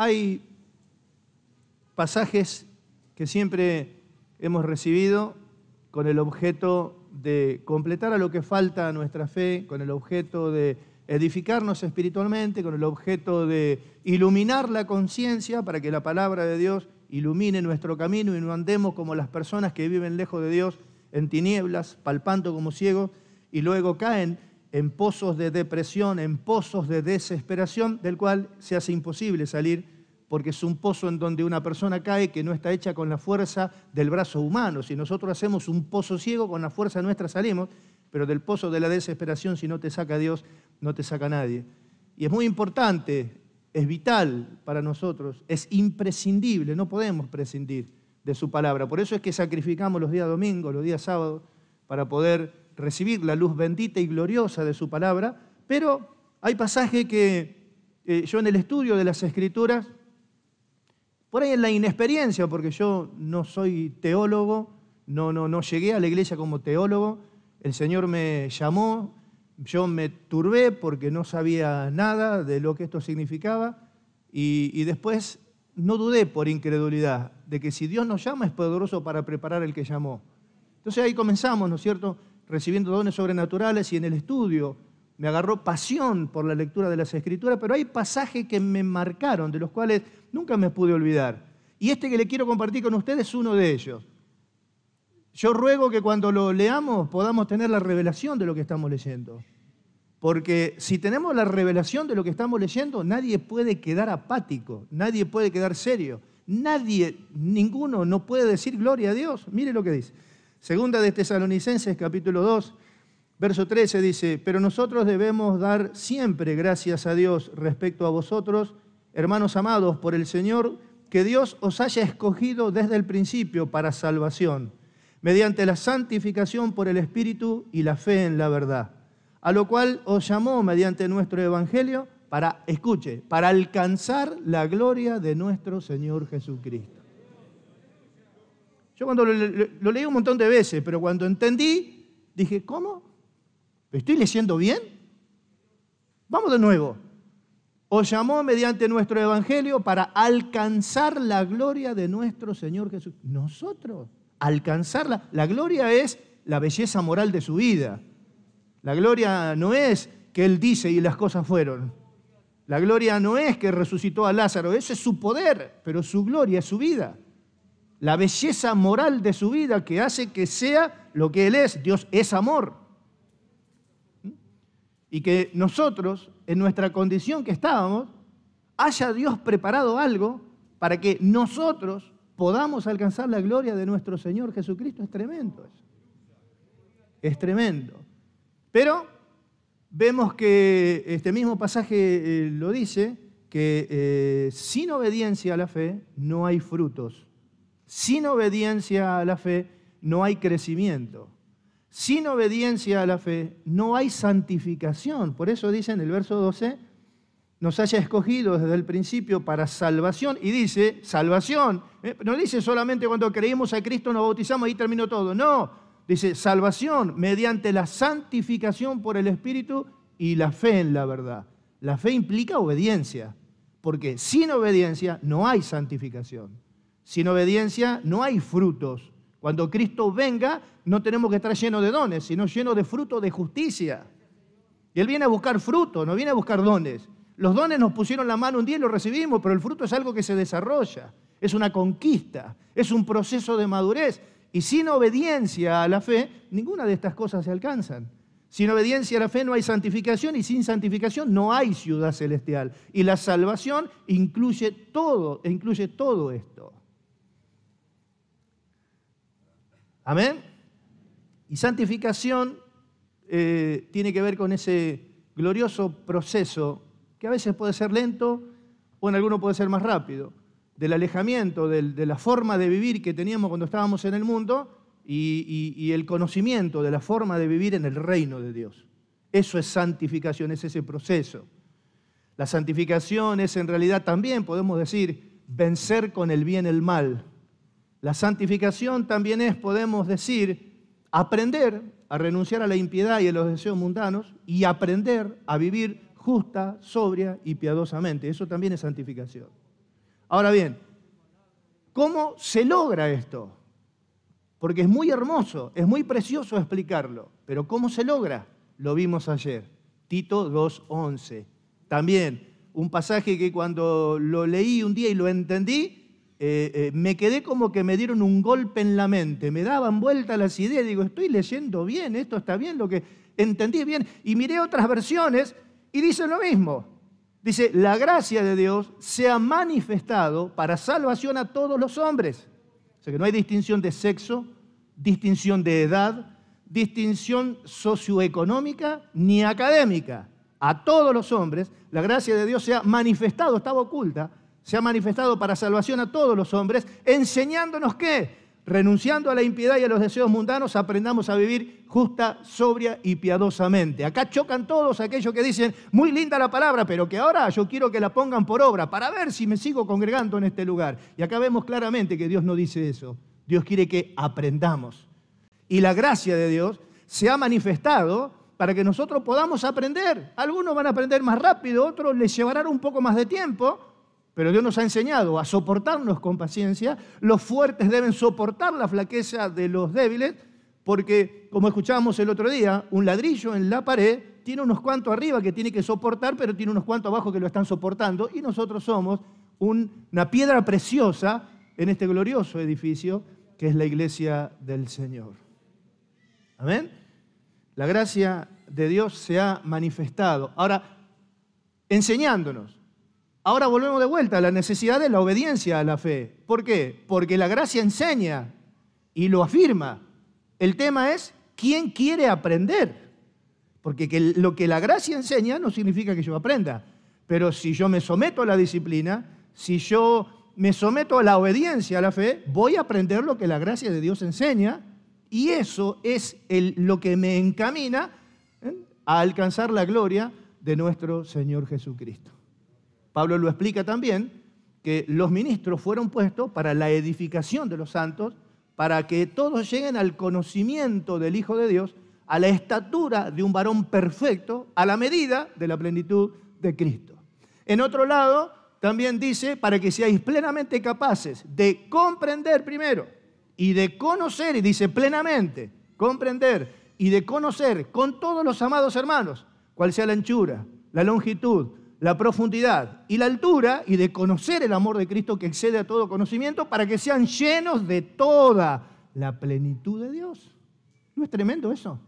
Hay pasajes que siempre hemos recibido con el objeto de completar a lo que falta a nuestra fe, con el objeto de edificarnos espiritualmente, con el objeto de iluminar la conciencia para que la palabra de Dios ilumine nuestro camino y no andemos como las personas que viven lejos de Dios en tinieblas, palpando como ciegos y luego caen en pozos de depresión, en pozos de desesperación, del cual se hace imposible salir porque es un pozo en donde una persona cae que no está hecha con la fuerza del brazo humano. Si nosotros hacemos un pozo ciego, con la fuerza nuestra salimos, pero del pozo de la desesperación, si no te saca Dios, no te saca nadie. Y es muy importante, es vital para nosotros, es imprescindible, no podemos prescindir de su palabra. Por eso es que sacrificamos los días domingo, los días sábados, para poder recibir la luz bendita y gloriosa de su palabra, pero hay pasaje que eh, yo en el estudio de las escrituras, por ahí en la inexperiencia, porque yo no soy teólogo, no, no, no llegué a la iglesia como teólogo, el Señor me llamó, yo me turbé porque no sabía nada de lo que esto significaba y, y después no dudé por incredulidad de que si Dios nos llama es poderoso para preparar el que llamó. Entonces ahí comenzamos, ¿no es cierto? recibiendo dones sobrenaturales y en el estudio me agarró pasión por la lectura de las escrituras, pero hay pasajes que me marcaron, de los cuales nunca me pude olvidar. Y este que le quiero compartir con ustedes es uno de ellos. Yo ruego que cuando lo leamos podamos tener la revelación de lo que estamos leyendo. Porque si tenemos la revelación de lo que estamos leyendo, nadie puede quedar apático, nadie puede quedar serio, nadie, ninguno no puede decir gloria a Dios. Mire lo que dice. Segunda de Tesalonicenses capítulo 2, verso 13 dice, pero nosotros debemos dar siempre gracias a Dios respecto a vosotros, hermanos amados, por el Señor, que Dios os haya escogido desde el principio para salvación, mediante la santificación por el Espíritu y la fe en la verdad, a lo cual os llamó mediante nuestro Evangelio para, escuche, para alcanzar la gloria de nuestro Señor Jesucristo. Yo cuando lo, leí un montón de veces, pero cuando entendí, dije, ¿cómo? ¿Estoy leyendo bien? Vamos de nuevo. Os llamó mediante nuestro Evangelio para alcanzar la gloria de nuestro Señor Jesús. Nosotros, alcanzarla. La gloria es la belleza moral de su vida. La gloria no es que Él dice y las cosas fueron. La gloria no es que resucitó a Lázaro, ese es su poder, pero su gloria es su vida la belleza moral de su vida que hace que sea lo que Él es. Dios es amor. ¿Mm? Y que nosotros, en nuestra condición que estábamos, haya Dios preparado algo para que nosotros podamos alcanzar la gloria de nuestro Señor Jesucristo. Es tremendo eso. Es tremendo. Pero vemos que este mismo pasaje eh, lo dice, que eh, sin obediencia a la fe no hay frutos sin obediencia a la fe no hay crecimiento. Sin obediencia a la fe no hay santificación. Por eso dice en el verso 12, nos haya escogido desde el principio para salvación. Y dice, salvación. Eh, no dice solamente cuando creímos a Cristo nos bautizamos y terminó todo. No, dice salvación mediante la santificación por el Espíritu y la fe en la verdad. La fe implica obediencia, porque sin obediencia no hay santificación. Sin obediencia no hay frutos. Cuando Cristo venga, no tenemos que estar llenos de dones, sino llenos de frutos de justicia. Y Él viene a buscar frutos, no viene a buscar dones. Los dones nos pusieron la mano un día y los recibimos, pero el fruto es algo que se desarrolla, es una conquista, es un proceso de madurez. Y sin obediencia a la fe, ninguna de estas cosas se alcanzan. Sin obediencia a la fe no hay santificación y sin santificación no hay ciudad celestial. Y la salvación incluye todo, e incluye todo esto. Amén. Y santificación eh, tiene que ver con ese glorioso proceso que a veces puede ser lento o en alguno puede ser más rápido, del alejamiento, de la forma de vivir que teníamos cuando estábamos en el mundo y el conocimiento de la forma de vivir en el reino de Dios. Eso es santificación, es ese proceso. La santificación es en realidad también, podemos decir, vencer con el bien el mal la santificación también es, podemos decir, aprender a renunciar a la impiedad y a los deseos mundanos y aprender a vivir justa, sobria y piadosamente. Eso también es santificación. Ahora bien, ¿cómo se logra esto? Porque es muy hermoso, es muy precioso explicarlo, pero ¿cómo se logra? Lo vimos ayer, Tito 2.11. También un pasaje que cuando lo leí un día y lo entendí, eh, eh, me quedé como que me dieron un golpe en la mente, me daban vuelta las ideas, digo, estoy leyendo bien, esto está bien, lo que entendí bien, y miré otras versiones y dicen lo mismo. Dice, la gracia de Dios se ha manifestado para salvación a todos los hombres. O sea que no hay distinción de sexo, distinción de edad, distinción socioeconómica ni académica. A todos los hombres la gracia de Dios se ha manifestado, estaba oculta se ha manifestado para salvación a todos los hombres, enseñándonos que, renunciando a la impiedad y a los deseos mundanos, aprendamos a vivir justa, sobria y piadosamente. Acá chocan todos aquellos que dicen, muy linda la palabra, pero que ahora yo quiero que la pongan por obra para ver si me sigo congregando en este lugar. Y acá vemos claramente que Dios no dice eso. Dios quiere que aprendamos. Y la gracia de Dios se ha manifestado para que nosotros podamos aprender. Algunos van a aprender más rápido, otros les llevarán un poco más de tiempo, pero Dios nos ha enseñado a soportarnos con paciencia. Los fuertes deben soportar la flaqueza de los débiles, porque, como escuchábamos el otro día, un ladrillo en la pared tiene unos cuantos arriba que tiene que soportar, pero tiene unos cuantos abajo que lo están soportando. Y nosotros somos una piedra preciosa en este glorioso edificio que es la iglesia del Señor. Amén. La gracia de Dios se ha manifestado. Ahora, enseñándonos Ahora volvemos de vuelta a la necesidad de la obediencia a la fe. ¿Por qué? Porque la gracia enseña y lo afirma. El tema es quién quiere aprender. Porque lo que la gracia enseña no significa que yo aprenda. Pero si yo me someto a la disciplina, si yo me someto a la obediencia a la fe, voy a aprender lo que la gracia de Dios enseña y eso es lo que me encamina ¿eh? a alcanzar la gloria de nuestro Señor Jesucristo. Pablo lo explica también, que los ministros fueron puestos para la edificación de los santos, para que todos lleguen al conocimiento del Hijo de Dios, a la estatura de un varón perfecto, a la medida de la plenitud de Cristo. En otro lado, también dice, para que seáis plenamente capaces de comprender primero y de conocer, y dice plenamente, comprender y de conocer con todos los amados hermanos, cuál sea la anchura, la longitud, la profundidad y la altura y de conocer el amor de Cristo que excede a todo conocimiento para que sean llenos de toda la plenitud de Dios. ¿No es tremendo eso?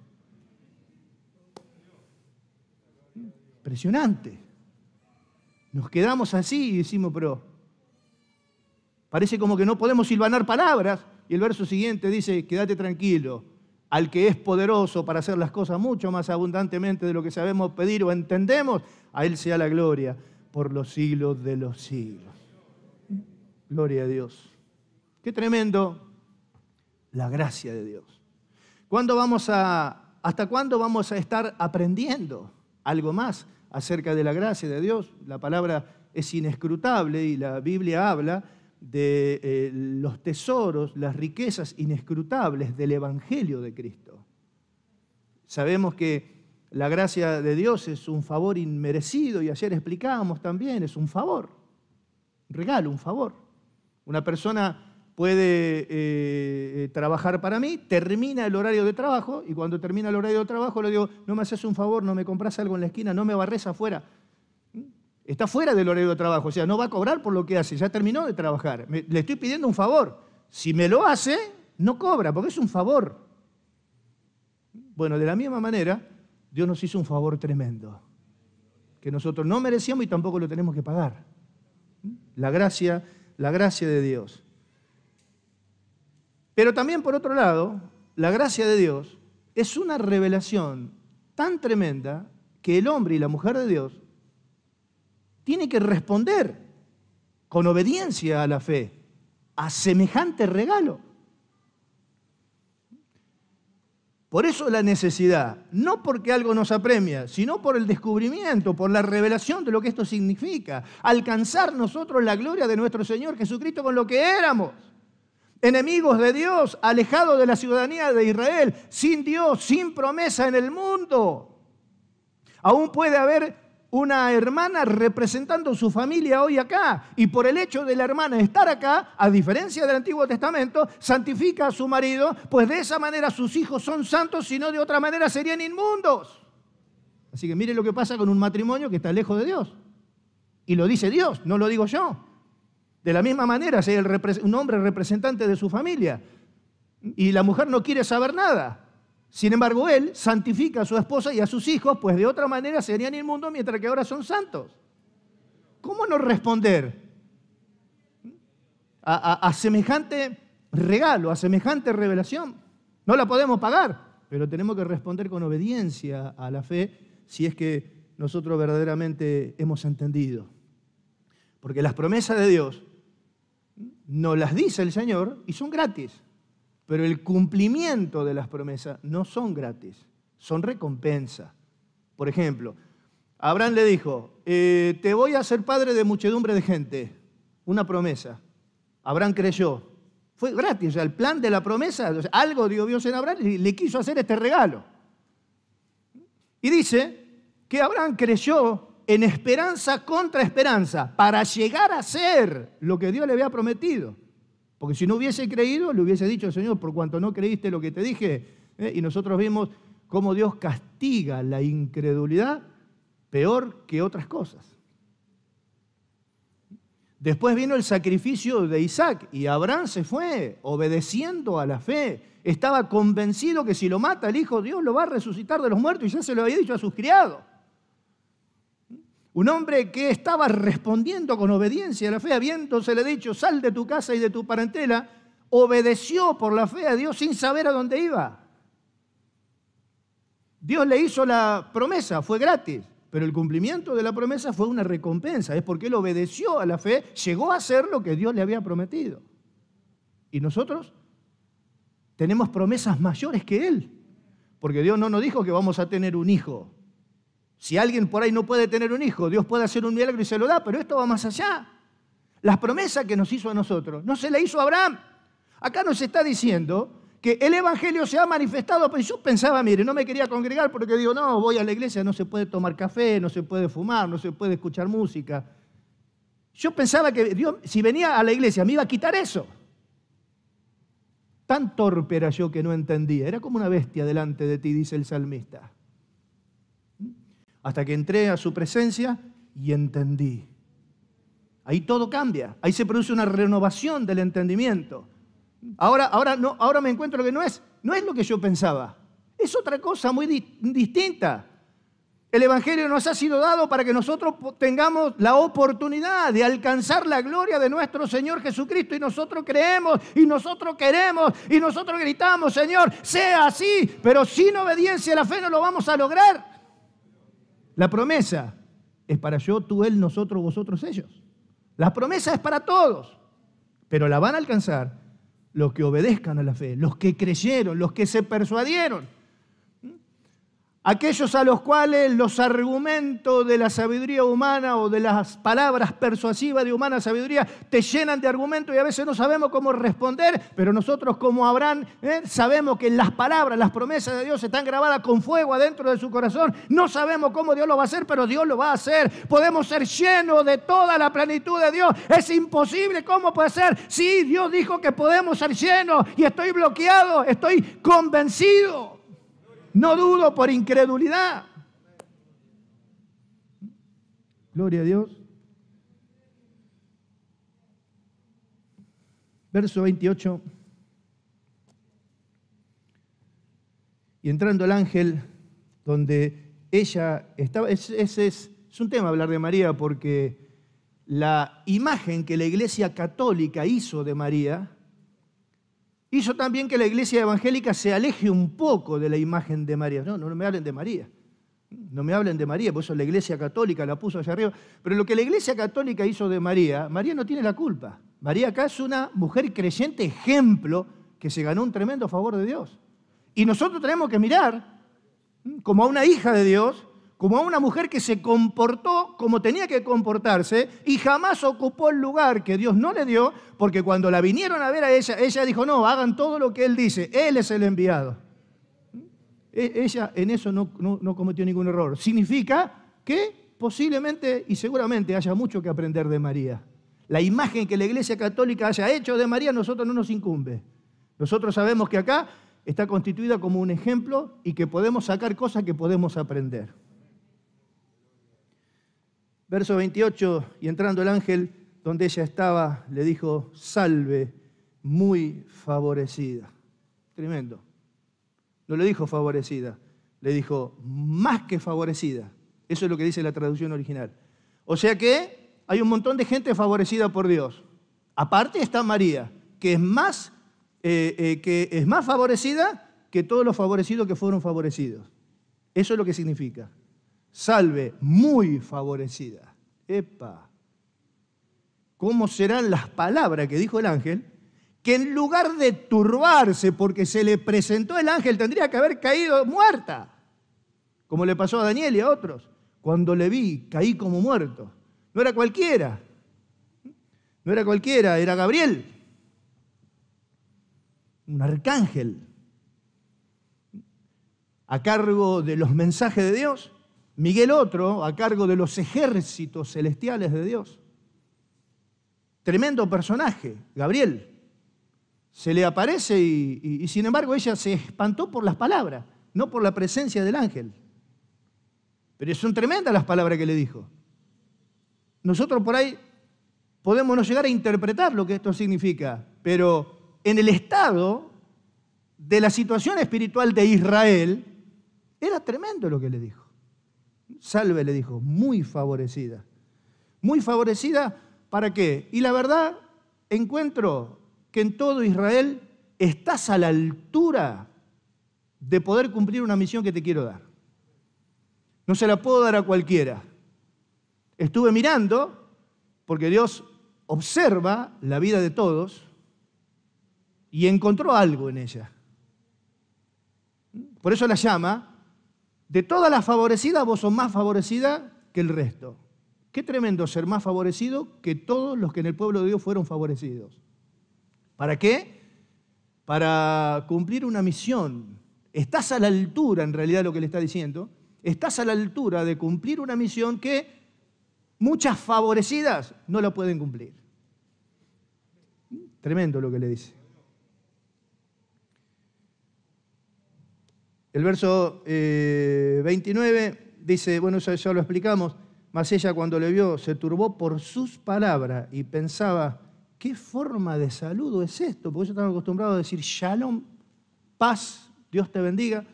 Impresionante. Nos quedamos así y decimos, pero parece como que no podemos silvanar palabras. Y el verso siguiente dice, quédate tranquilo, al que es poderoso para hacer las cosas mucho más abundantemente de lo que sabemos pedir o entendemos, a Él sea la gloria por los siglos de los siglos. Gloria a Dios. Qué tremendo la gracia de Dios. ¿Cuándo vamos a, ¿Hasta cuándo vamos a estar aprendiendo algo más acerca de la gracia de Dios? La palabra es inescrutable y la Biblia habla de eh, los tesoros, las riquezas inescrutables del Evangelio de Cristo. Sabemos que la gracia de Dios es un favor inmerecido y ayer explicábamos también, es un favor, un regalo, un favor. Una persona puede eh, trabajar para mí, termina el horario de trabajo y cuando termina el horario de trabajo le digo, no me haces un favor, no me compras algo en la esquina, no me barres afuera. Está fuera del horario de trabajo, o sea, no va a cobrar por lo que hace, ya terminó de trabajar. le estoy pidiendo un favor. Si me lo hace, no cobra, porque es un favor. Bueno, de la misma manera, Dios nos hizo un favor tremendo, que nosotros no merecíamos y tampoco lo tenemos que pagar. La gracia, la gracia de Dios. Pero también, por otro lado, la gracia de Dios es una revelación tan tremenda que el hombre y la mujer de Dios tiene que responder con obediencia a la fe, a semejante regalo. Por eso la necesidad, no porque algo nos apremia, sino por el descubrimiento, por la revelación de lo que esto significa, alcanzar nosotros la gloria de nuestro Señor Jesucristo con lo que éramos, enemigos de Dios, alejados de la ciudadanía de Israel, sin Dios, sin promesa en el mundo. Aún puede haber una hermana representando su familia hoy acá. Y por el hecho de la hermana estar acá, a diferencia del Antiguo Testamento, santifica a su marido, pues de esa manera sus hijos son santos, si no de otra manera serían inmundos. Así que mire lo que pasa con un matrimonio que está lejos de Dios. Y lo dice Dios, no lo digo yo. De la misma manera, ser un hombre representante de su familia y la mujer no quiere saber nada, sin embargo, él santifica a su esposa y a sus hijos, pues de otra manera serían inmundos mientras que ahora son santos. ¿Cómo no responder a, semejante regalo, a semejante revelación? No la podemos pagar, pero tenemos que responder con obediencia a la fe si es que nosotros verdaderamente hemos entendido. Porque las promesas de Dios no las dice el Señor y son gratis. Pero el cumplimiento de las promesas no son gratis, son recompensa. Por ejemplo, Abraham le dijo, eh, te voy a ser padre de muchedumbre de gente, una promesa. Abraham creyó, fue gratis, o sea, el plan de la promesa, algo dio Dios en Abraham y le quiso hacer este regalo. Y dice que Abraham creyó en esperanza contra esperanza para llegar a ser lo que Dios le había prometido. Porque si no hubiese creído, le hubiese dicho, Señor, por cuanto no creíste lo que te dije. ¿eh? Y nosotros vimos cómo Dios castiga la incredulidad peor que otras cosas. Después vino el sacrificio de Isaac y Abraham se fue obedeciendo a la fe. Estaba convencido que si lo mata el hijo, Dios lo va a resucitar de los muertos y ya se lo había dicho a sus criados. Un hombre que estaba respondiendo con obediencia a la fe, le dicho, sal de tu casa y de tu parentela, obedeció por la fe a Dios sin saber a dónde iba. Dios le hizo la promesa, fue gratis, pero el cumplimiento de la promesa fue una recompensa, es porque él obedeció a la fe, llegó a hacer lo que Dios le había prometido. Y nosotros tenemos promesas mayores que él, porque Dios no nos dijo que vamos a tener un hijo, si alguien por ahí no puede tener un hijo, Dios puede hacer un milagro y se lo da, pero esto va más allá. Las promesas que nos hizo a nosotros, no se la hizo a Abraham. Acá nos está diciendo que el Evangelio se ha manifestado, pero yo pensaba, mire, no me quería congregar porque digo, no, voy a la iglesia, no se puede tomar café, no se puede fumar, no se puede escuchar música. Yo pensaba que Dios, si venía a la iglesia, me iba a quitar eso. Tan torpe era yo que no entendía, era como una bestia delante de ti, dice el salmista hasta que entré a su presencia y entendí. Ahí todo cambia, ahí se produce una renovación del entendimiento. Ahora, ahora, no, ahora me encuentro que no es, no es lo que yo pensaba, es otra cosa muy distinta. El Evangelio nos ha sido dado para que nosotros tengamos la oportunidad de alcanzar la gloria de nuestro Señor Jesucristo. Y nosotros creemos, y nosotros queremos, y nosotros gritamos, Señor, sea así, pero sin obediencia a la fe no lo vamos a lograr. La promesa es para yo, tú, él, nosotros, vosotros, ellos. La promesa es para todos, pero la van a alcanzar los que obedezcan a la fe, los que creyeron, los que se persuadieron aquellos a los cuales los argumentos de la sabiduría humana o de las palabras persuasivas de humana sabiduría te llenan de argumentos y a veces no sabemos cómo responder, pero nosotros como Abraham ¿eh? sabemos que las palabras, las promesas de Dios están grabadas con fuego adentro de su corazón. No sabemos cómo Dios lo va a hacer, pero Dios lo va a hacer. Podemos ser llenos de toda la plenitud de Dios. Es imposible, ¿cómo puede ser? Sí, Dios dijo que podemos ser llenos y estoy bloqueado, estoy convencido. No dudo por incredulidad. Gloria a Dios. Verso 28. Y entrando el ángel donde ella estaba, ese es, un tema hablar de María porque la imagen que la iglesia católica hizo de María hizo también que la iglesia evangélica se aleje un poco de la imagen de María. No, no me hablen de María. No me hablen de María, por eso la iglesia católica la puso allá arriba. Pero lo que la iglesia católica hizo de María, María no tiene la culpa. María acá es una mujer creyente ejemplo que se ganó un tremendo favor de Dios. Y nosotros tenemos que mirar como a una hija de Dios como a una mujer que se comportó como tenía que comportarse y jamás ocupó el lugar que Dios no le dio, porque cuando la vinieron a ver a ella, ella dijo, no, hagan todo lo que Él dice, Él es el enviado. E-, ella en eso no, cometió ningún error. Significa que posiblemente y seguramente haya mucho que aprender de María. La imagen que la Iglesia Católica haya hecho de María nosotros no nos incumbe. Nosotros sabemos que acá está constituida como un ejemplo y que podemos sacar cosas que podemos aprender. Verso 28, y entrando el ángel donde ella estaba, le dijo, salve, muy favorecida. Tremendo. No le dijo favorecida, le dijo más que favorecida. Eso es lo que dice la traducción original. O sea que hay un montón de gente favorecida por Dios. Aparte está María, que es más, eh, eh, que es más favorecida que todos los favorecidos que fueron favorecidos. Eso es lo que significa salve muy favorecida. Epa, ¿cómo serán las palabras que dijo el ángel? Que en lugar de turbarse porque se le presentó el ángel, tendría que haber caído muerta, como le pasó a Daniel y a otros. Cuando le vi, caí como muerto. No era cualquiera, no era cualquiera, era Gabriel, un arcángel a cargo de los mensajes de Dios Miguel otro a cargo de los ejércitos celestiales de Dios. Tremendo personaje, Gabriel. Se le aparece y, sin embargo ella se espantó por las palabras, no por la presencia del ángel. Pero son tremendas las palabras que le dijo. Nosotros por ahí podemos no llegar a interpretar lo que esto significa, pero en el estado de la situación espiritual de Israel, era tremendo lo que le dijo salve, le dijo, muy favorecida. Muy favorecida, ¿para qué? Y la verdad, encuentro que en todo Israel estás a la altura de poder cumplir una misión que te quiero dar. No se la puedo dar a cualquiera. Estuve mirando, porque Dios observa la vida de todos y encontró algo en ella. Por eso la llama de todas las favorecidas, vos sos más favorecida que el resto. Qué tremendo ser más favorecido que todos los que en el pueblo de Dios fueron favorecidos. ¿Para qué? Para cumplir una misión. Estás a la altura, en realidad, lo que le está diciendo. Estás a la altura de cumplir una misión que muchas favorecidas no la pueden cumplir. Tremendo lo que le dice. El verso 29 eh, dice, bueno, ya, ya lo explicamos, mas ella cuando le vio se turbó por sus palabras y pensaba, ¿qué forma de saludo es esto? Porque ellos están acostumbrados a decir shalom, paz, Dios te bendiga.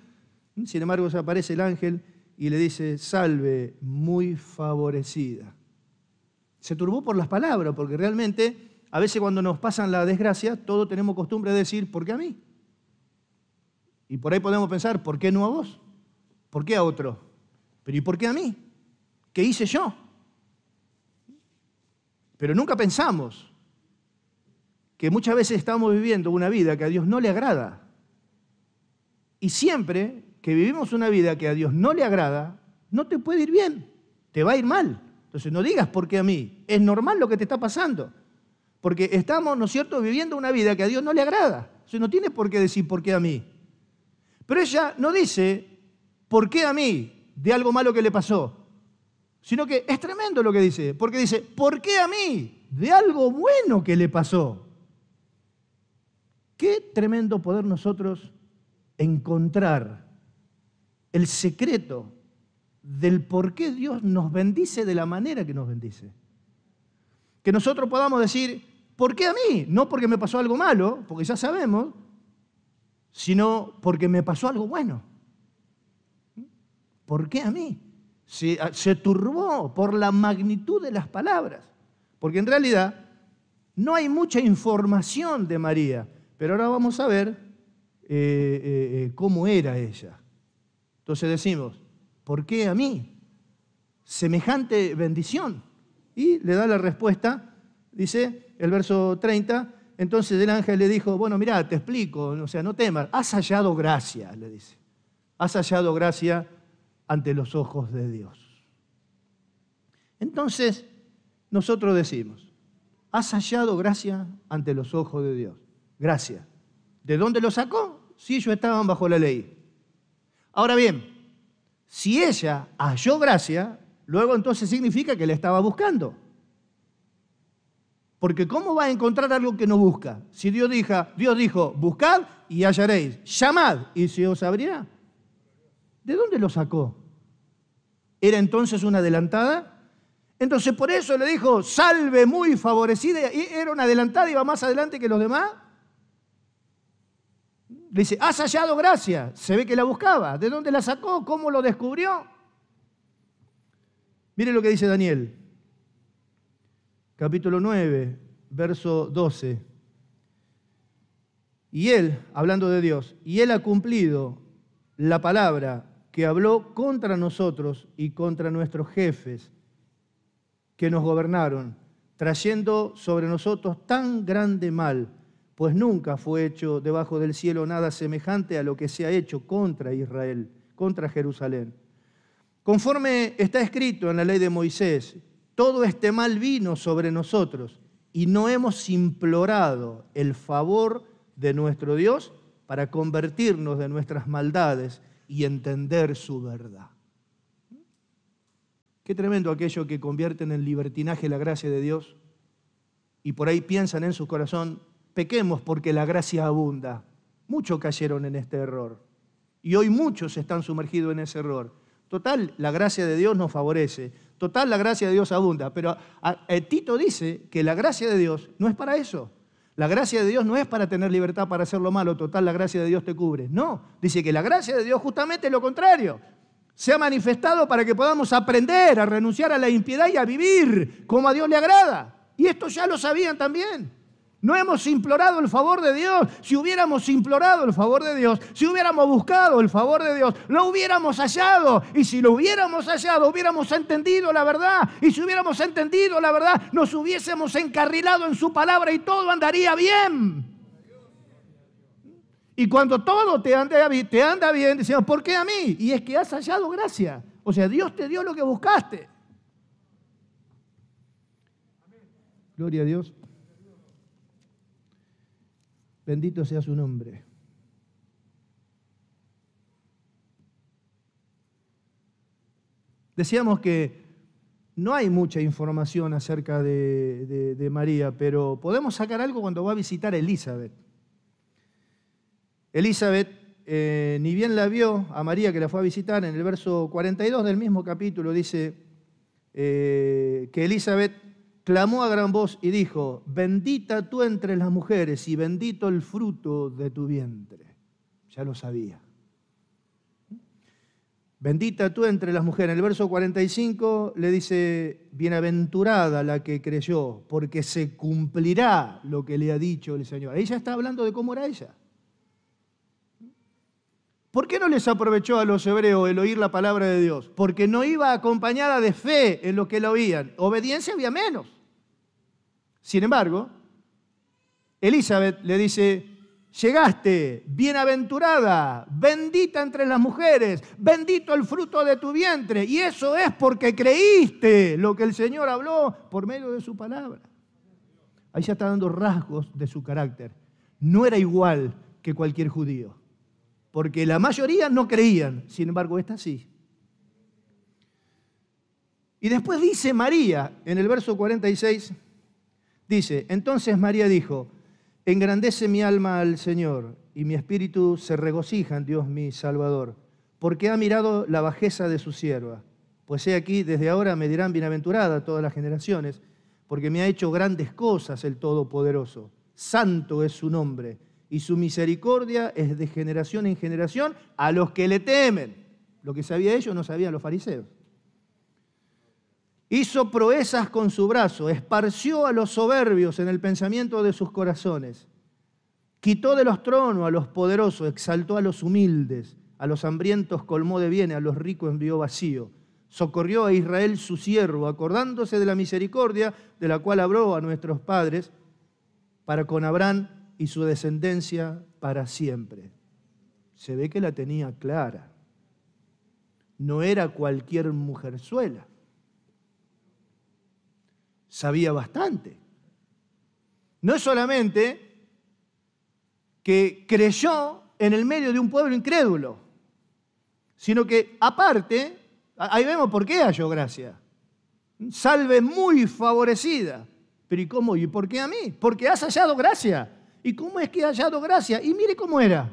Sin embargo, se aparece el ángel y le dice, salve, muy favorecida. Se turbó por las palabras, porque realmente a veces cuando nos pasan la desgracia, todos tenemos costumbre de decir, ¿por qué a mí? Y por ahí podemos pensar, ¿por qué no a vos? ¿Por qué a otro? Pero ¿y por qué a mí? ¿Qué hice yo? Pero nunca pensamos que muchas veces estamos viviendo una vida que a Dios no le agrada. Y siempre que vivimos una vida que a Dios no le agrada, no te puede ir bien, te va a ir mal. Entonces no digas por qué a mí, es normal lo que te está pasando. Porque estamos, ¿no es cierto?, viviendo una vida que a Dios no le agrada. Entonces no tienes por qué decir por qué a mí. Pero ella no dice, ¿por qué a mí? De algo malo que le pasó. Sino que es tremendo lo que dice, porque dice, ¿por qué a mí? De algo bueno que le pasó. Qué tremendo poder nosotros encontrar el secreto del por qué Dios nos bendice de la manera que nos bendice. Que nosotros podamos decir, ¿por qué a mí? No porque me pasó algo malo, porque ya sabemos, sino porque me pasó algo bueno. ¿Por qué a mí? Se, turbó por la magnitud de las palabras. Porque en realidad no hay mucha información de María, pero ahora vamos a ver eh, eh, eh, cómo era ella. Entonces decimos, ¿por qué a mí? Semejante bendición. Y le da la respuesta, dice el verso 30, entonces el ángel le dijo, bueno, mira, te explico, o sea, no temas, has hallado gracia, le dice. Has hallado gracia ante los ojos de Dios. Entonces, nosotros decimos, has hallado gracia ante los ojos de Dios. Gracia. ¿De dónde lo sacó? Si ellos estaban bajo la ley. Ahora bien, si ella halló gracia, luego entonces significa que la estaba buscando. Porque ¿cómo va a encontrar algo que no busca? Si Dios dijo, Dios dijo, buscad y hallaréis, llamad y se os abrirá. ¿De dónde lo sacó? ¿Era entonces una adelantada? Entonces por eso le dijo, salve muy favorecida, y era una adelantada, y iba más adelante que los demás. Le dice, has hallado gracia, se ve que la buscaba, ¿de dónde la sacó? ¿Cómo lo descubrió? Mire lo que dice Daniel, capítulo 9, verso 12. Y él, hablando de Dios, y él ha cumplido la palabra que habló contra nosotros y contra nuestros jefes que nos gobernaron, trayendo sobre nosotros tan grande mal, pues nunca fue hecho debajo del cielo nada semejante a lo que se ha hecho contra Israel, contra Jerusalén. Conforme está escrito en la ley de Moisés, todo este mal vino sobre nosotros y no hemos implorado el favor de nuestro Dios para convertirnos de nuestras maldades y entender su verdad. Qué tremendo aquello que convierten en libertinaje la gracia de Dios y por ahí piensan en su corazón, pequemos porque la gracia abunda. Muchos cayeron en este error y hoy muchos están sumergidos en ese error. Total, la gracia de Dios nos favorece Total, la gracia de Dios abunda. Pero eh, Tito dice que la gracia de Dios no es para eso. La gracia de Dios no es para tener libertad para hacer lo malo. Total, la gracia de Dios te cubre. No, dice que la gracia de Dios justamente es lo contrario. Se ha manifestado para que podamos aprender a renunciar a la impiedad y a vivir como a Dios le agrada. Y esto ya lo sabían también. No hemos implorado el favor de Dios. Si hubiéramos implorado el favor de Dios, si hubiéramos buscado el favor de Dios, lo hubiéramos hallado. Y si lo hubiéramos hallado, hubiéramos entendido la verdad. Y si hubiéramos entendido la verdad, nos hubiésemos encarrilado en su palabra y todo andaría bien. Y cuando todo te anda, te anda bien, decimos, ¿por qué a mí? Y es que has hallado gracia. O sea, Dios te dio lo que buscaste. Gloria a Dios. Bendito sea su nombre. Decíamos que no hay mucha información acerca de, María, pero podemos sacar algo cuando va a visitar Elizabeth. Elizabeth eh, ni bien la vio a María que la fue a visitar, en el verso 42 del mismo capítulo dice eh, que Elizabeth clamó a gran voz y dijo, bendita tú entre las mujeres y bendito el fruto de tu vientre. Ya lo sabía. Bendita tú entre las mujeres. En el verso 45 le dice, bienaventurada la que creyó, porque se cumplirá lo que le ha dicho el Señor. Ella está hablando de cómo era ella. ¿Por qué no les aprovechó a los hebreos el oír la palabra de Dios? Porque no iba acompañada de fe en lo que la oían. Obediencia había menos. Sin embargo, Elizabeth le dice, llegaste, bienaventurada, bendita entre las mujeres, bendito el fruto de tu vientre. Y eso es porque creíste lo que el Señor habló por medio de su palabra. Ahí ya está dando rasgos de su carácter. No era igual que cualquier judío, porque la mayoría no creían, sin embargo, esta sí. Y después dice María en el verso 46, Dice, entonces María dijo, engrandece mi alma al Señor y mi espíritu se regocija en Dios mi Salvador, porque ha mirado la bajeza de su sierva. Pues he aquí, desde ahora me dirán bienaventurada todas las generaciones, porque me ha hecho grandes cosas el Todopoderoso. Santo es su nombre, y su misericordia es de generación en generación a los que le temen. Lo que sabía ellos no sabían los fariseos hizo proezas con su brazo, esparció a los soberbios en el pensamiento de sus corazones, quitó de los tronos a los poderosos, exaltó a los humildes, a los hambrientos colmó de bienes, a los ricos envió vacío, socorrió a Israel su siervo, acordándose de la misericordia de la cual habló a nuestros padres, para con Abraham y su descendencia para siempre. Se ve que la tenía clara. No era cualquier mujerzuela sabía bastante. No es solamente que creyó en el medio de un pueblo incrédulo, sino que aparte, ahí vemos por qué halló gracia. Salve muy favorecida. Pero ¿y cómo? ¿Y por qué a mí? Porque has hallado gracia. ¿Y cómo es que has hallado gracia? Y mire cómo era.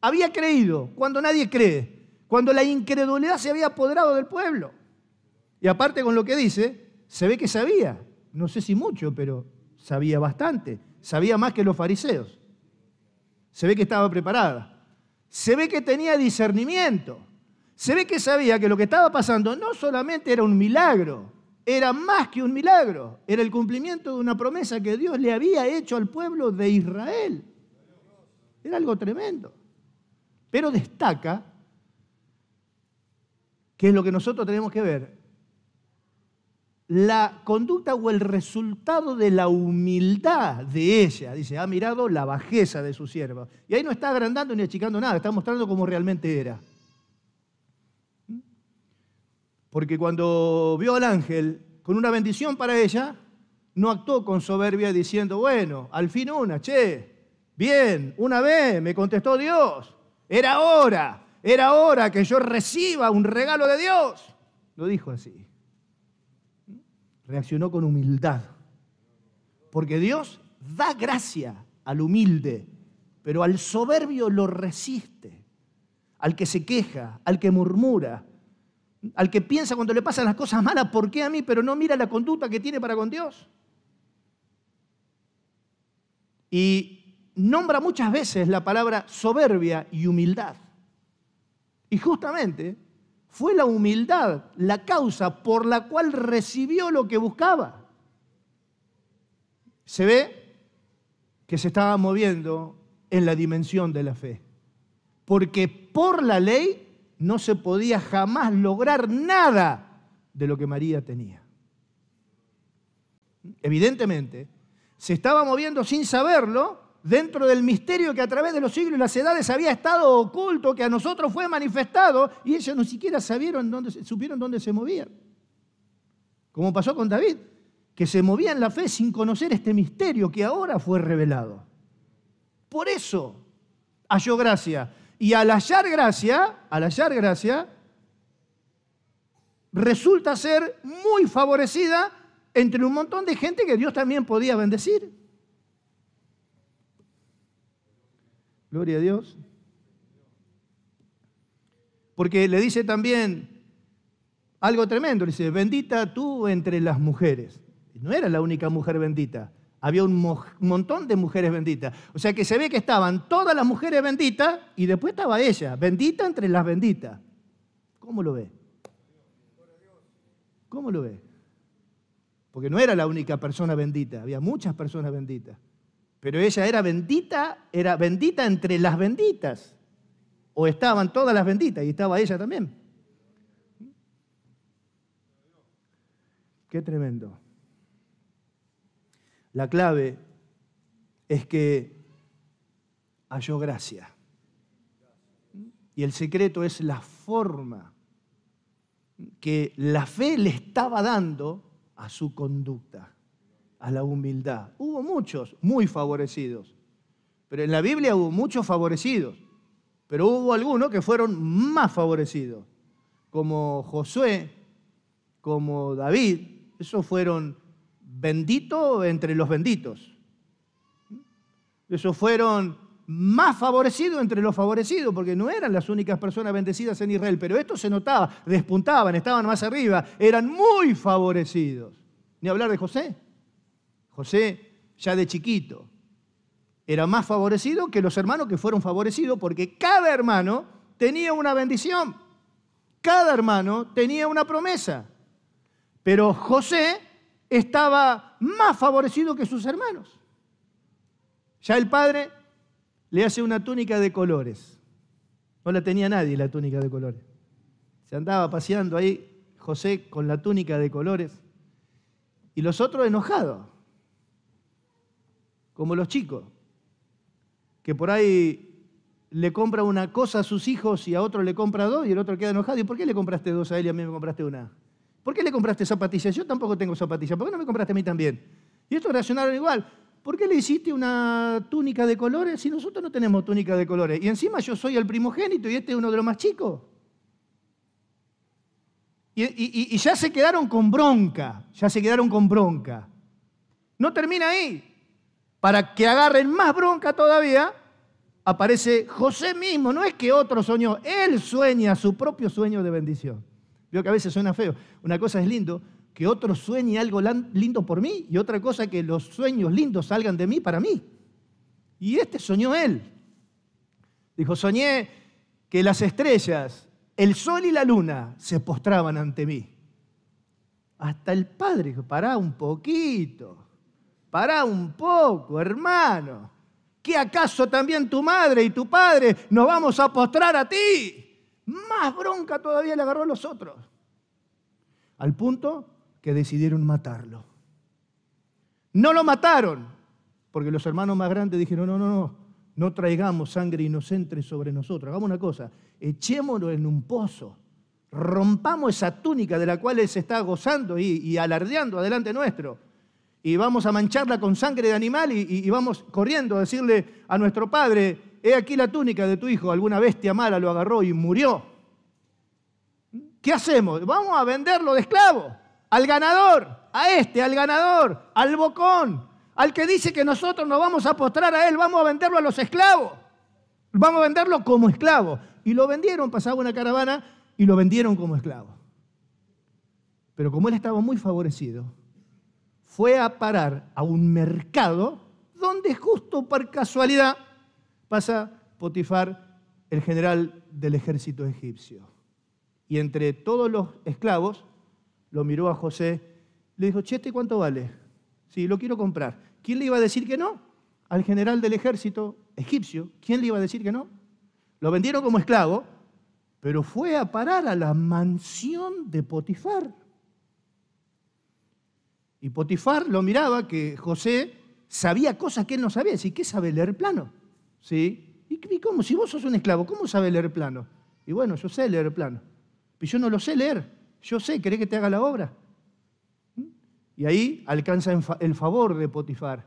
Había creído cuando nadie cree, cuando la incredulidad se había apoderado del pueblo. Y aparte con lo que dice, se ve que sabía, no sé si mucho, pero sabía bastante, sabía más que los fariseos. Se ve que estaba preparada, se ve que tenía discernimiento, se ve que sabía que lo que estaba pasando no solamente era un milagro, era más que un milagro, era el cumplimiento de una promesa que Dios le había hecho al pueblo de Israel. Era algo tremendo. Pero destaca, que es lo que nosotros tenemos que ver, la conducta o el resultado de la humildad de ella. Dice, ha mirado la bajeza de su sierva. Y ahí no está agrandando ni achicando nada, está mostrando cómo realmente era. ¿Mm? Porque cuando vio al ángel con una bendición para ella, no actuó con soberbia diciendo, bueno, al fin una, che, bien, una vez me contestó Dios, era hora, era hora que yo reciba un regalo de Dios. Lo dijo así reaccionó con humildad. Porque Dios da gracia al humilde, pero al soberbio lo resiste. Al que se queja, al que murmura, al que piensa cuando le pasan las cosas malas, ¿por qué a mí? Pero no mira la conducta que tiene para con Dios. Y nombra muchas veces la palabra soberbia y humildad. Y justamente fue la humildad la causa por la cual recibió lo que buscaba. Se ve que se estaba moviendo en la dimensión de la fe, porque por la ley no se podía jamás lograr nada de lo que María tenía. Evidentemente, se estaba moviendo sin saberlo dentro del misterio que a través de los siglos y las edades había estado oculto, que a nosotros fue manifestado, y ellos ni siquiera sabieron dónde, supieron dónde se movía, Como pasó con David, que se movía en la fe sin conocer este misterio que ahora fue revelado. Por eso halló gracia. Y al hallar gracia, al hallar gracia, resulta ser muy favorecida entre un montón de gente que Dios también podía bendecir. Gloria a Dios. Porque le dice también algo tremendo, le dice, bendita tú entre las mujeres. No era la única mujer bendita, había un montón de mujeres benditas. O sea que se ve que estaban todas las mujeres benditas y después estaba ella, bendita entre las benditas. ¿Cómo lo ve? ¿Cómo lo ve? Porque no era la única persona bendita, había muchas personas benditas. Pero ella era bendita, era bendita entre las benditas. O estaban todas las benditas y estaba ella también. Qué tremendo. La clave es que halló gracia. Y el secreto es la forma que la fe le estaba dando a su conducta a la humildad. Hubo muchos muy favorecidos, pero en la Biblia hubo muchos favorecidos, pero hubo algunos que fueron más favorecidos, como Josué, como David, esos fueron benditos entre los benditos. Esos fueron más favorecidos entre los favorecidos, porque no eran las únicas personas bendecidas en Israel, pero esto se notaba, despuntaban, estaban más arriba, eran muy favorecidos. Ni hablar de José, José, ya de chiquito, era más favorecido que los hermanos que fueron favorecidos porque cada hermano tenía una bendición, cada hermano tenía una promesa, pero José estaba más favorecido que sus hermanos. Ya el padre le hace una túnica de colores. No la tenía nadie la túnica de colores. Se andaba paseando ahí José con la túnica de colores y los otros enojados como los chicos, que por ahí le compra una cosa a sus hijos y a otro le compra dos y el otro queda enojado. ¿Y por qué le compraste dos a él y a mí me compraste una? ¿Por qué le compraste zapatillas? Yo tampoco tengo zapatillas. ¿Por qué no me compraste a mí también? Y estos reaccionaron igual. ¿Por qué le hiciste una túnica de colores si nosotros no tenemos túnica de colores? Y encima yo soy el primogénito y este es uno de los más chicos. y ya se quedaron con bronca, ya se quedaron con bronca. No termina ahí para que agarren más bronca todavía, aparece José mismo. No es que otro soñó, él sueña su propio sueño de bendición. Veo que a veces suena feo. Una cosa es lindo, que otro sueñe algo lindo por mí, y otra cosa que los sueños lindos salgan de mí para mí. Y este soñó él. Dijo, soñé que las estrellas, el sol y la luna se postraban ante mí. Hasta el padre dijo, pará un poquito. Pará un poco, hermano. ¿Qué acaso también tu madre y tu padre nos vamos a postrar a ti? Más bronca todavía le agarró a los otros. Al punto que decidieron matarlo. No lo mataron, porque los hermanos más grandes dijeron, no, no, no, no traigamos sangre inocente sobre nosotros. Hagamos una cosa, echémoslo en un pozo, rompamos esa túnica de la cual él se está gozando y, y alardeando adelante nuestro y vamos a mancharla con sangre de animal y, vamos corriendo a decirle a nuestro padre, he aquí la túnica de tu hijo, alguna bestia mala lo agarró y murió. ¿Qué hacemos? Vamos a venderlo de esclavo, al ganador, a este, al ganador, al bocón, al que dice que nosotros nos vamos a postrar a él, vamos a venderlo a los esclavos, vamos a venderlo como esclavo. Y lo vendieron, pasaba una caravana y lo vendieron como esclavo. Pero como él estaba muy favorecido, fue a parar a un mercado donde justo por casualidad pasa Potifar, el general del ejército egipcio. Y entre todos los esclavos lo miró a José, le dijo, che, ¿este cuánto vale? Sí, lo quiero comprar. ¿Quién le iba a decir que no? Al general del ejército egipcio. ¿Quién le iba a decir que no? Lo vendieron como esclavo, pero fue a parar a la mansión de Potifar. Y Potifar lo miraba que José sabía cosas que él no sabía. ¿Y ¿qué sabe leer plano? ¿Sí? ¿Y cómo? Si vos sos un esclavo, ¿cómo sabe leer plano? Y bueno, yo sé leer plano. y yo no lo sé leer. Yo sé, ¿querés que te haga la obra? ¿Mm? Y ahí alcanza el favor de Potifar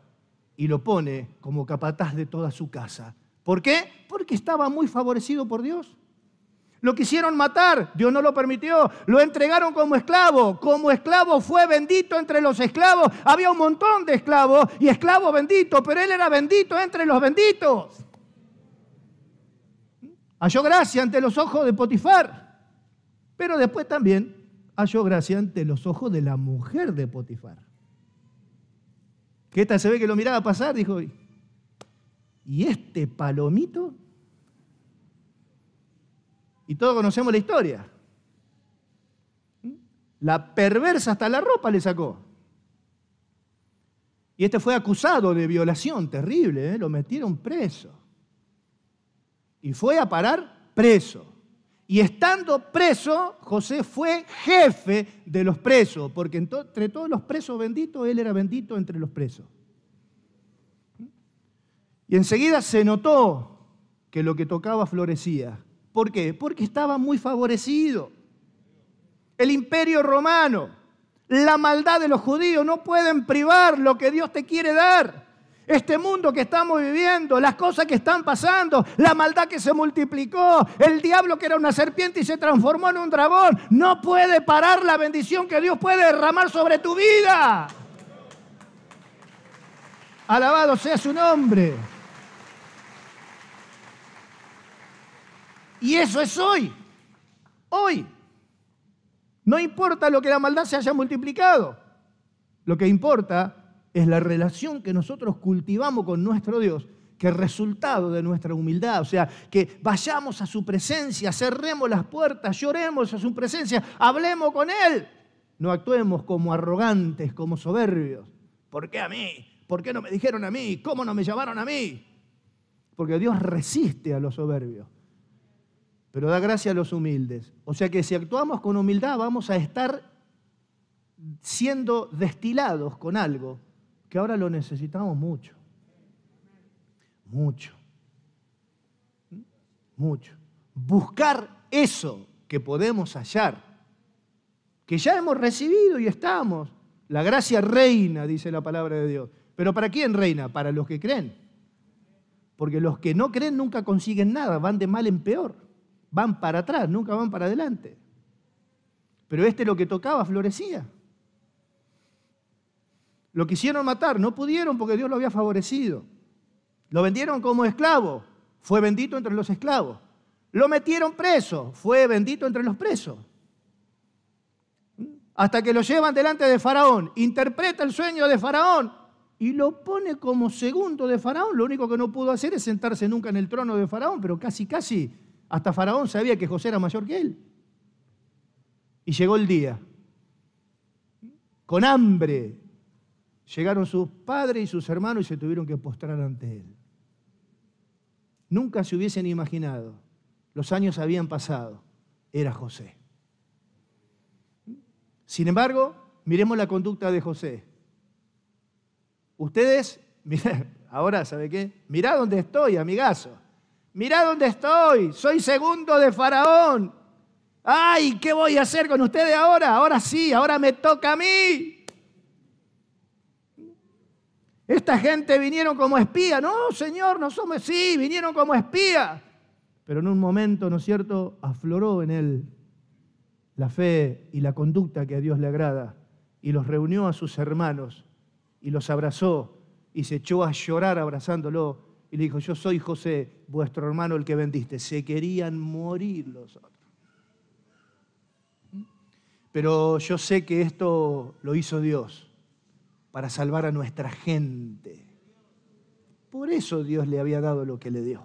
y lo pone como capataz de toda su casa. ¿Por qué? Porque estaba muy favorecido por Dios. Lo quisieron matar, Dios no lo permitió. Lo entregaron como esclavo. Como esclavo fue bendito entre los esclavos. Había un montón de esclavos y esclavos benditos, pero él era bendito entre los benditos. Halló gracia ante los ojos de Potifar, pero después también halló gracia ante los ojos de la mujer de Potifar. Que tal se ve que lo miraba pasar, dijo, y este palomito y todos conocemos la historia. La perversa hasta la ropa le sacó. Y este fue acusado de violación terrible, ¿eh? lo metieron preso. Y fue a parar preso. Y estando preso, José fue jefe de los presos, porque entre todos los presos benditos, él era bendito entre los presos. Y enseguida se notó que lo que tocaba florecía. ¿Por qué? Porque estaba muy favorecido. El imperio romano, la maldad de los judíos no pueden privar lo que Dios te quiere dar. Este mundo que estamos viviendo, las cosas que están pasando, la maldad que se multiplicó, el diablo que era una serpiente y se transformó en un dragón, no puede parar la bendición que Dios puede derramar sobre tu vida. Alabado sea su nombre. Y eso es hoy. Hoy. No importa lo que la maldad se haya multiplicado. Lo que importa es la relación que nosotros cultivamos con nuestro Dios, que es resultado de nuestra humildad. O sea, que vayamos a su presencia, cerremos las puertas, lloremos a su presencia, hablemos con Él. No actuemos como arrogantes, como soberbios. ¿Por qué a mí? ¿Por qué no me dijeron a mí? ¿Cómo no me llamaron a mí? Porque Dios resiste a los soberbios pero da gracia a los humildes. O sea que si actuamos con humildad vamos a estar siendo destilados con algo que ahora lo necesitamos mucho. Mucho. Mucho. Buscar eso que podemos hallar, que ya hemos recibido y estamos. La gracia reina, dice la palabra de Dios. Pero ¿para quién reina? Para los que creen. Porque los que no creen nunca consiguen nada, van de mal en peor van para atrás, nunca van para adelante. Pero este lo que tocaba florecía. Lo quisieron matar, no pudieron porque Dios lo había favorecido. Lo vendieron como esclavo, fue bendito entre los esclavos. Lo metieron preso, fue bendito entre los presos. Hasta que lo llevan delante de Faraón, interpreta el sueño de Faraón y lo pone como segundo de Faraón. Lo único que no pudo hacer es sentarse nunca en el trono de Faraón, pero casi, casi hasta Faraón sabía que José era mayor que él. Y llegó el día. Con hambre llegaron sus padres y sus hermanos y se tuvieron que postrar ante él. Nunca se hubiesen imaginado. Los años habían pasado. Era José. Sin embargo, miremos la conducta de José. Ustedes, ahora, ¿sabe qué? Mirá dónde estoy, amigazo. Mira dónde estoy, soy segundo de Faraón. Ay, ¿qué voy a hacer con ustedes ahora? Ahora sí, ahora me toca a mí. Esta gente vinieron como espía. No, Señor, no somos. Sí, vinieron como espía. Pero en un momento, ¿no es cierto?, afloró en él la fe y la conducta que a Dios le agrada. Y los reunió a sus hermanos y los abrazó y se echó a llorar abrazándolo y le dijo, yo soy José, vuestro hermano el que vendiste. Se querían morir los otros. ¿Mm? Pero yo sé que esto lo hizo Dios para salvar a nuestra gente. Por eso Dios le había dado lo que le dio.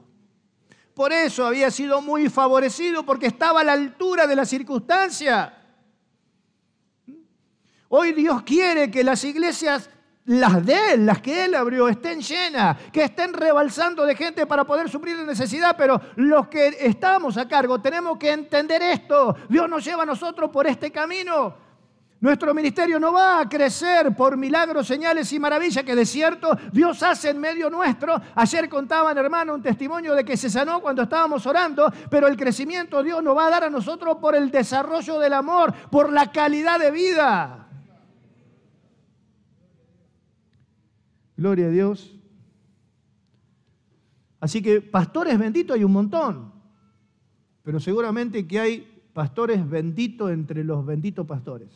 Por eso había sido muy favorecido porque estaba a la altura de la circunstancia. ¿Mm? Hoy Dios quiere que las iglesias las de él, las que él abrió, estén llenas, que estén rebalsando de gente para poder suplir la necesidad, pero los que estamos a cargo tenemos que entender esto. Dios nos lleva a nosotros por este camino. Nuestro ministerio no va a crecer por milagros, señales y maravillas que de cierto Dios hace en medio nuestro. Ayer contaban, hermano, un testimonio de que se sanó cuando estábamos orando, pero el crecimiento Dios nos va a dar a nosotros por el desarrollo del amor, por la calidad de vida. Gloria a Dios. Así que pastores benditos hay un montón, pero seguramente que hay pastores benditos entre los benditos pastores.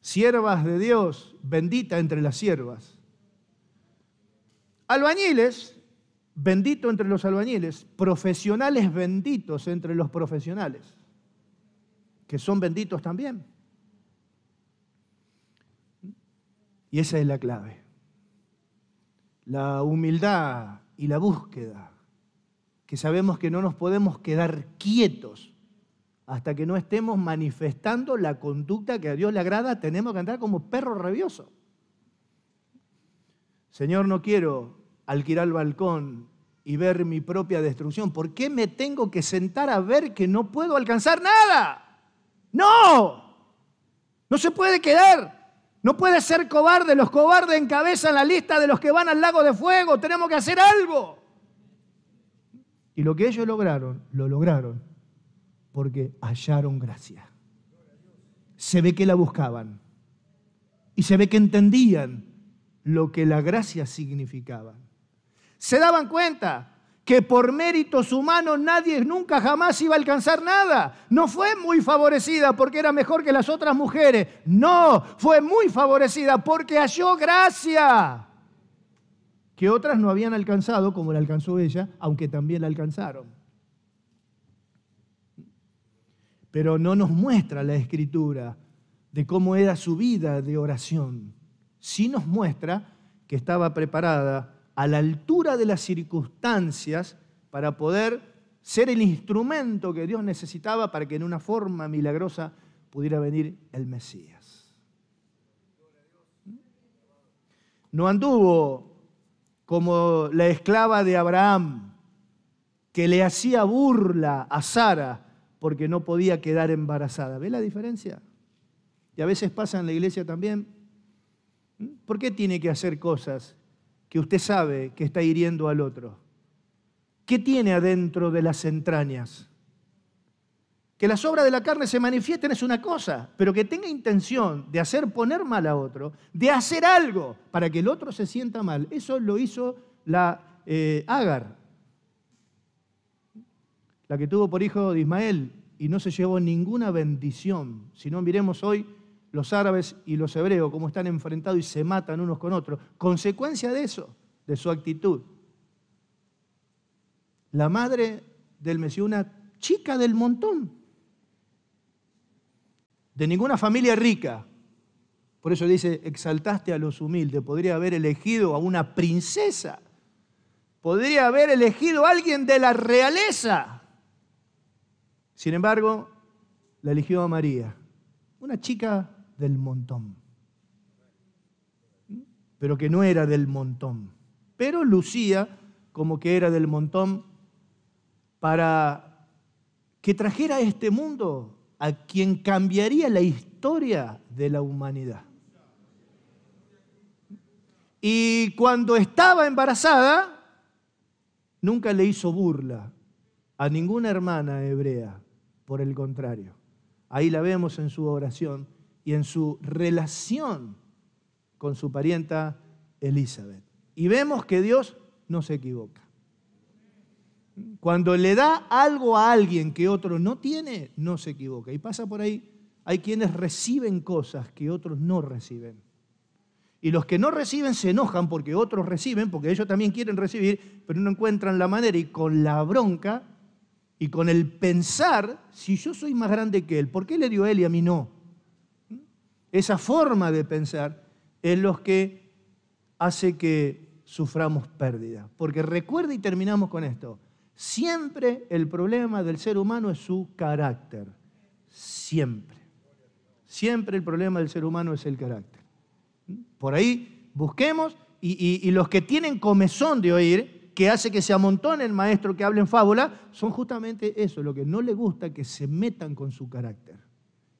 Siervas de Dios, bendita entre las siervas. Albañiles, bendito entre los albañiles. Profesionales benditos entre los profesionales, que son benditos también. Y esa es la clave. La humildad y la búsqueda, que sabemos que no nos podemos quedar quietos hasta que no estemos manifestando la conducta que a Dios le agrada, tenemos que andar como perro rabioso. Señor, no quiero alquilar el balcón y ver mi propia destrucción. ¿Por qué me tengo que sentar a ver que no puedo alcanzar nada? No, no se puede quedar. No puede ser cobarde, los cobardes encabezan la lista de los que van al lago de fuego, tenemos que hacer algo. Y lo que ellos lograron, lo lograron porque hallaron gracia. Se ve que la buscaban y se ve que entendían lo que la gracia significaba. Se daban cuenta que por méritos humanos nadie nunca jamás iba a alcanzar nada. No fue muy favorecida porque era mejor que las otras mujeres. No, fue muy favorecida porque halló gracia que otras no habían alcanzado como la alcanzó ella, aunque también la alcanzaron. Pero no nos muestra la escritura de cómo era su vida de oración. Sí nos muestra que estaba preparada a la altura de las circunstancias para poder ser el instrumento que Dios necesitaba para que en una forma milagrosa pudiera venir el Mesías. ¿Mm? No anduvo como la esclava de Abraham, que le hacía burla a Sara porque no podía quedar embarazada. ¿Ve la diferencia? Y a veces pasa en la iglesia también. ¿Mm? ¿Por qué tiene que hacer cosas que usted sabe que está hiriendo al otro? ¿Qué tiene adentro de las entrañas? Que las obras de la carne se manifiesten es una cosa, pero que tenga intención de hacer poner mal a otro, de hacer algo para que el otro se sienta mal, eso lo hizo la eh, Agar, la que tuvo por hijo de Ismael y no se llevó ninguna bendición. Si no miremos hoy los árabes y los hebreos, cómo están enfrentados y se matan unos con otros. Consecuencia de eso, de su actitud. La madre del Mesías, una chica del montón, de ninguna familia rica. Por eso dice, exaltaste a los humildes, podría haber elegido a una princesa, podría haber elegido a alguien de la realeza. Sin embargo, la eligió a María, una chica del montón. ¿Mm? Pero que no era del montón. Pero lucía como que era del montón para que trajera a este mundo a quien cambiaría la historia de la humanidad. Y cuando estaba embarazada, nunca le hizo burla a ninguna hermana hebrea, por el contrario. Ahí la vemos en su oración, y en su relación con su parienta Elizabeth. Y vemos que Dios no se equivoca. Cuando le da algo a alguien que otro no tiene, no se equivoca. Y pasa por ahí, hay quienes reciben cosas que otros no reciben. Y los que no reciben se enojan porque otros reciben, porque ellos también quieren recibir, pero no encuentran la manera y con la bronca y con el pensar, si yo soy más grande que él, ¿por qué le dio él y a mí no? esa forma de pensar, es los que hace que suframos pérdida. Porque recuerda y terminamos con esto, siempre el problema del ser humano es su carácter, siempre. Siempre el problema del ser humano es el carácter. Por ahí busquemos y, y los que tienen comezón de oír, que hace que se amontone el maestro que hable en fábula, son justamente eso, lo que no le gusta que se metan con su carácter.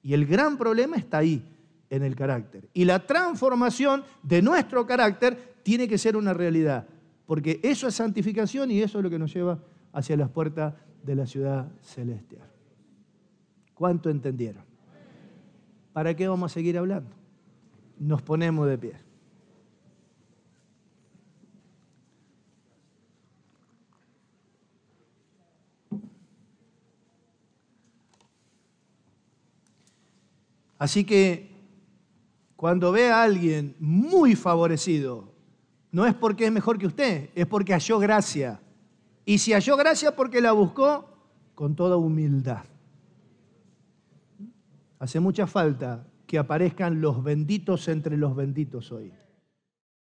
Y el gran problema está ahí, en el carácter. Y la transformación de nuestro carácter tiene que ser una realidad, porque eso es santificación y eso es lo que nos lleva hacia las puertas de la ciudad celestial. ¿Cuánto entendieron? ¿Para qué vamos a seguir hablando? Nos ponemos de pie. Así que cuando ve a alguien muy favorecido, no es porque es mejor que usted, es porque halló gracia. Y si halló gracia porque la buscó con toda humildad. Hace mucha falta que aparezcan los benditos entre los benditos hoy.